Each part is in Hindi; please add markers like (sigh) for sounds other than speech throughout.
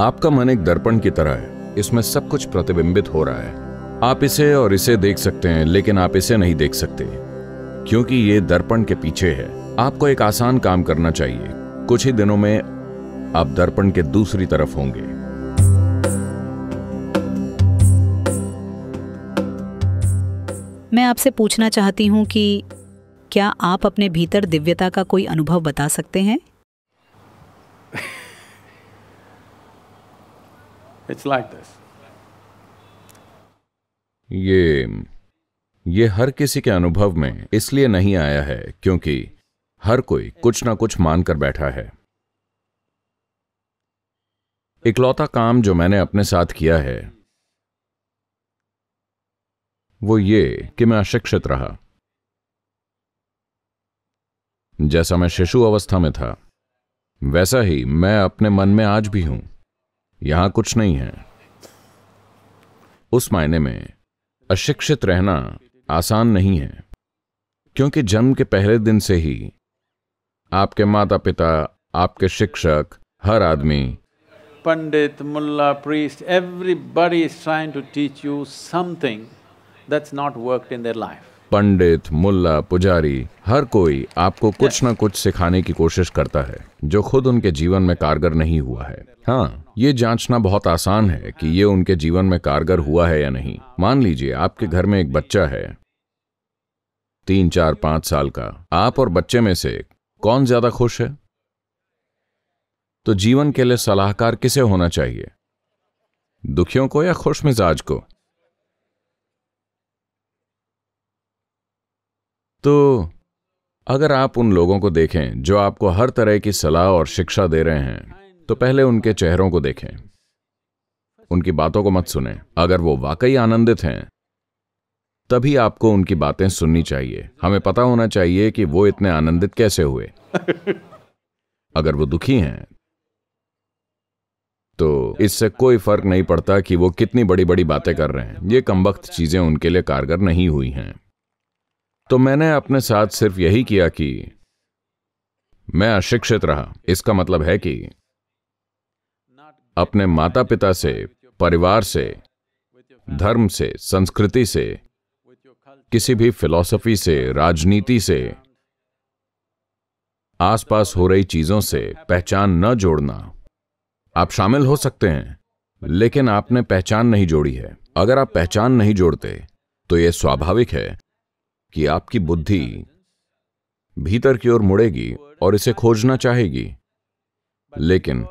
आपका मन एक दर्पण की तरह है इसमें सब कुछ प्रतिबिंबित हो रहा है आप इसे और इसे देख सकते हैं लेकिन आप इसे नहीं देख सकते क्योंकि ये दर्पण के पीछे है आपको एक आसान काम करना चाहिए कुछ ही दिनों में आप दर्पण के दूसरी तरफ होंगे मैं आपसे पूछना चाहती हूँ कि क्या आप अपने भीतर दिव्यता का कोई अनुभव बता सकते हैं इट्स लाइक दिस ये ये हर किसी के अनुभव में इसलिए नहीं आया है क्योंकि हर कोई कुछ ना कुछ मानकर बैठा है इकलौता काम जो मैंने अपने साथ किया है वो ये कि मैं अशिक्षित रहा जैसा मैं शिशु अवस्था में था वैसा ही मैं अपने मन में आज भी हूं यहां कुछ नहीं है उस मायने में अशिक्षित रहना आसान नहीं है क्योंकि जन्म के पहले दिन से ही आपके माता पिता आपके शिक्षक हर आदमी पंडित मुल्ला priest everybody is trying to teach you something that's not worked in there life पंडित मुल्ला पुजारी हर कोई आपको कुछ ना कुछ सिखाने की कोशिश करता है जो खुद उनके जीवन में कारगर नहीं हुआ है हाँ ये जांचना बहुत आसान है कि ये उनके जीवन में कारगर हुआ है या नहीं मान लीजिए आपके घर में एक बच्चा है तीन चार पांच साल का आप और बच्चे में से कौन ज्यादा खुश है तो जीवन के लिए सलाहकार किसे होना चाहिए दुखियों को या खुश मिजाज को तो अगर आप उन लोगों को देखें जो आपको हर तरह की सलाह और शिक्षा दे रहे हैं तो पहले उनके चेहरों को देखें उनकी बातों को मत सुने अगर वो वाकई आनंदित हैं तभी आपको उनकी बातें सुननी चाहिए हमें पता होना चाहिए कि वो इतने आनंदित कैसे हुए (laughs) अगर वो दुखी हैं तो इससे कोई फर्क नहीं पड़ता कि वो कितनी बड़ी बड़ी बातें कर रहे हैं ये कमबख्त चीजें उनके लिए कारगर नहीं हुई हैं तो मैंने अपने साथ सिर्फ यही किया कि मैं अशिक्षित रहा इसका मतलब है कि अपने माता पिता से परिवार से धर्म से संस्कृति से किसी भी फिलॉसफी से राजनीति से आसपास हो रही चीजों से पहचान न जोड़ना आप शामिल हो सकते हैं लेकिन आपने पहचान नहीं जोड़ी है अगर आप पहचान नहीं जोड़ते तो यह स्वाभाविक है कि आपकी बुद्धि भीतर की ओर मुड़ेगी और इसे खोजना चाहेगी लेकिन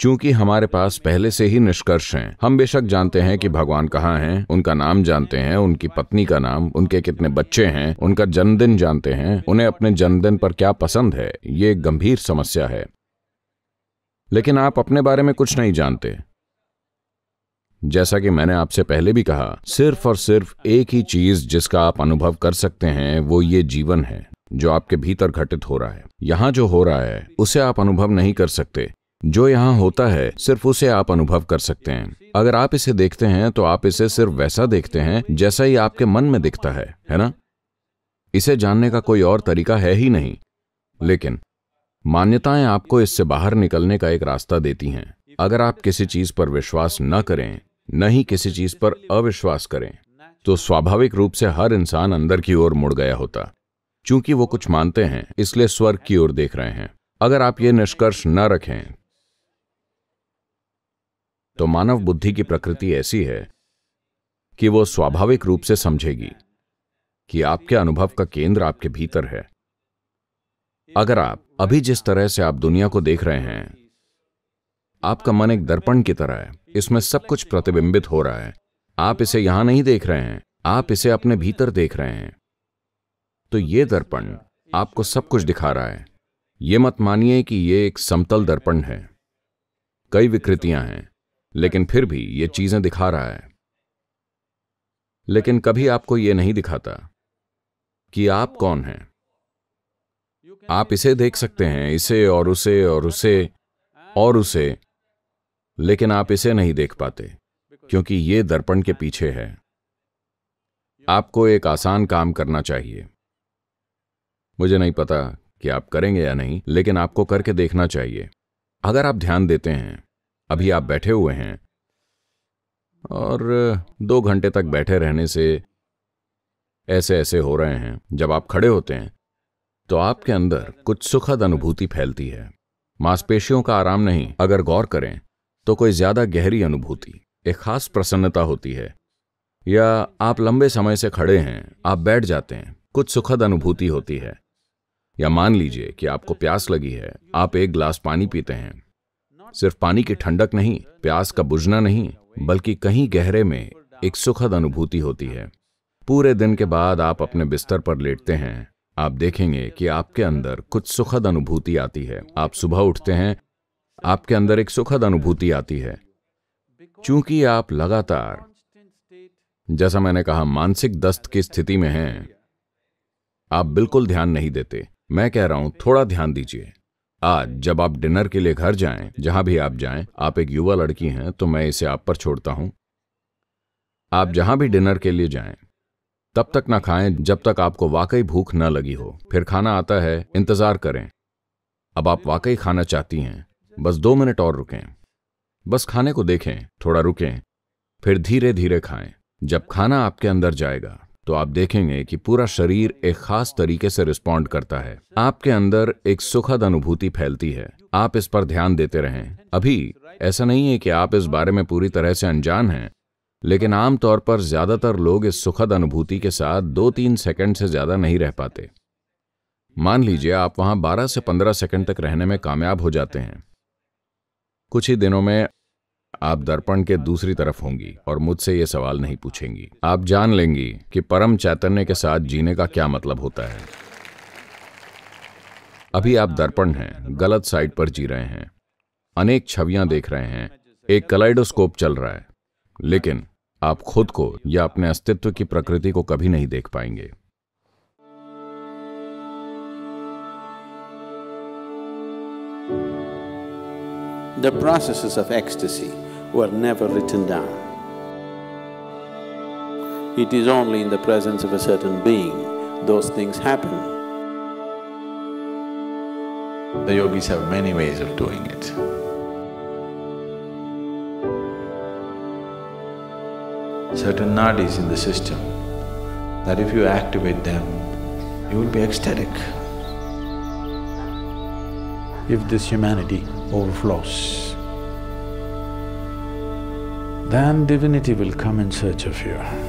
चूंकि हमारे पास पहले से ही निष्कर्ष हैं हम बेशक जानते हैं कि भगवान कहाँ हैं उनका नाम जानते हैं उनकी पत्नी का नाम उनके कितने बच्चे हैं उनका जन्मदिन जानते हैं उन्हें अपने जन्मदिन पर क्या पसंद है ये गंभीर समस्या है लेकिन आप अपने बारे में कुछ नहीं जानते जैसा कि मैंने आपसे पहले भी कहा सिर्फ और सिर्फ एक ही चीज जिसका आप अनुभव कर सकते हैं वो ये जीवन है जो आपके भीतर घटित हो रहा है यहाँ जो हो रहा है उसे आप अनुभव नहीं कर सकते जो यहाँ होता है सिर्फ उसे आप अनुभव कर सकते हैं अगर आप इसे देखते हैं तो आप इसे सिर्फ वैसा देखते हैं जैसा ही आपके मन में दिखता है है ना इसे जानने का कोई और तरीका है ही नहीं लेकिन मान्यताएं आपको इससे बाहर निकलने का एक रास्ता देती हैं अगर आप किसी चीज पर विश्वास न करें न ही किसी चीज पर अविश्वास करें तो स्वाभाविक रूप से हर इंसान अंदर की ओर मुड़ गया होता चूंकि वो कुछ मानते हैं इसलिए स्वर्ग की ओर देख रहे हैं अगर आप ये निष्कर्ष न रखें तो मानव बुद्धि की प्रकृति ऐसी है कि वो स्वाभाविक रूप से समझेगी कि आपके अनुभव का केंद्र आपके भीतर है अगर आप अभी जिस तरह से आप दुनिया को देख रहे हैं आपका मन एक दर्पण की तरह है इसमें सब कुछ प्रतिबिंबित हो रहा है आप इसे यहां नहीं देख रहे हैं आप इसे अपने भीतर देख रहे हैं तो ये दर्पण आपको सब कुछ दिखा रहा है ये मत मानिए कि ये एक समतल दर्पण है कई विकृतियां हैं लेकिन फिर भी ये चीजें दिखा रहा है लेकिन कभी आपको ये नहीं दिखाता कि आप कौन हैं आप इसे देख सकते हैं इसे और उसे और उसे और उसे लेकिन आप इसे नहीं देख पाते क्योंकि ये दर्पण के पीछे है आपको एक आसान काम करना चाहिए मुझे नहीं पता कि आप करेंगे या नहीं लेकिन आपको करके देखना चाहिए अगर आप ध्यान देते हैं अभी आप बैठे हुए हैं और दो घंटे तक बैठे रहने से ऐसे ऐसे हो रहे हैं जब आप खड़े होते हैं तो आपके अंदर कुछ सुखद अनुभूति फैलती है मांसपेशियों का आराम नहीं अगर गौर करें तो कोई ज़्यादा गहरी अनुभूति एक खास प्रसन्नता होती है या आप लंबे समय से खड़े हैं आप बैठ जाते हैं कुछ सुखद अनुभूति होती है या मान लीजिए कि आपको प्यास लगी है आप एक गिलास पानी पीते हैं सिर्फ पानी की ठंडक नहीं प्यास का बुझना नहीं बल्कि कहीं गहरे में एक सुखद अनुभूति होती है पूरे दिन के बाद आप अपने बिस्तर पर लेटते हैं आप देखेंगे कि आपके अंदर कुछ सुखद अनुभूति आती है आप सुबह उठते हैं आपके अंदर एक सुखद अनुभूति आती है चूंकि आप लगातार जैसा मैंने कहा मानसिक दस्त की स्थिति में हैं आप बिल्कुल ध्यान नहीं देते मैं कह रहा हूं थोड़ा ध्यान दीजिए आज जब आप डिनर के लिए घर जाएं, जहां भी आप जाएं, आप एक युवा लड़की हैं तो मैं इसे आप पर छोड़ता हूं आप जहां भी डिनर के लिए जाएं, तब तक ना खाएं जब तक आपको वाकई भूख न लगी हो फिर खाना आता है इंतजार करें अब आप वाकई खाना चाहती हैं बस दो मिनट और रुकें बस खाने को देखें थोड़ा रुकें फिर धीरे धीरे खाएं जब खाना आपके अंदर जाएगा तो आप देखेंगे कि पूरा शरीर एक खास तरीके से रिस्पॉन्ड करता है आपके अंदर एक सुखद अनुभूति फैलती है आप इस पर ध्यान देते रहें अभी ऐसा नहीं है कि आप इस बारे में पूरी तरह से अनजान हैं लेकिन आमतौर पर ज्यादातर लोग इस सुखद अनुभूति के साथ दो तीन सेकंड से ज्यादा नहीं रह पाते मान लीजिए आप वहां 12 से 15 सेकंड तक रहने में कामयाब हो जाते हैं कुछ ही दिनों में आप दर्पण के दूसरी तरफ होंगी और मुझसे ये सवाल नहीं पूछेंगी आप जान लेंगी कि परम चैतन्य के साथ जीने का क्या मतलब होता है अभी आप दर्पण हैं गलत साइड पर जी रहे हैं अनेक छवियां देख रहे हैं एक कलाइडोस्कोप चल रहा है लेकिन आप खुद को या अपने अस्तित्व की प्रकृति को कभी नहीं देख पाएंगे The processes of ecstasy were never written down. It is only in the presence of a certain being those things happen. The yogis have many ways of doing it. Certain nadis in the system, that if you activate them, you will be ecstatic if this humanity overflows. Then divinity will come in search of you.